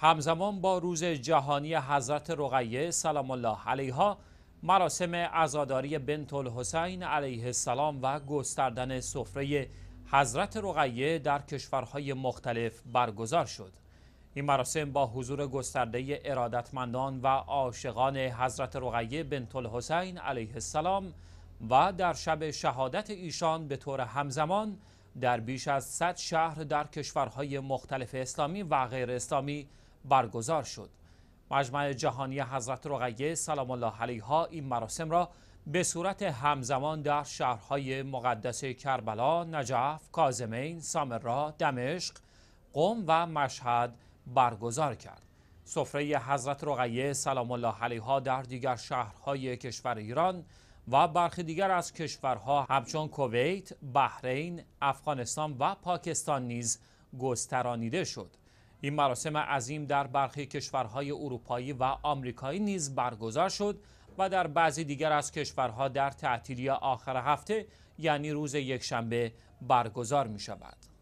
همزمان با روز جهانی حضرت رقیه سلام الله علیها مراسم عزاداری بنت الحسین علیه السلام و گستردن سفره حضرت رقیه در کشورهای مختلف برگزار شد این مراسم با حضور گسترده ارادتمندان و عاشقان حضرت رقیه بنت الحسین علیه السلام و در شب شهادت ایشان به طور همزمان در بیش از 100 شهر در کشورهای مختلف اسلامی و غیر اسلامی برگزار شد مجمع جهانی حضرت رقیه سلام الله علیها این مراسم را به صورت همزمان در شهرهای مقدس کربلا، نجف، کازمین، سامرا، دمشق، قم و مشهد برگزار کرد. سفره حضرت رقیه سلام الله علیها در دیگر شهرهای کشور ایران و برخی دیگر از کشورها همچون کویت، بحرین، افغانستان و پاکستان نیز گسترانیده شد. این مراسم عظیم در برخی کشورهای اروپایی و آمریکایی نیز برگزار شد و در بعضی دیگر از کشورها در تعطیلی آخر هفته یعنی روز یکشنبه برگزار می شود.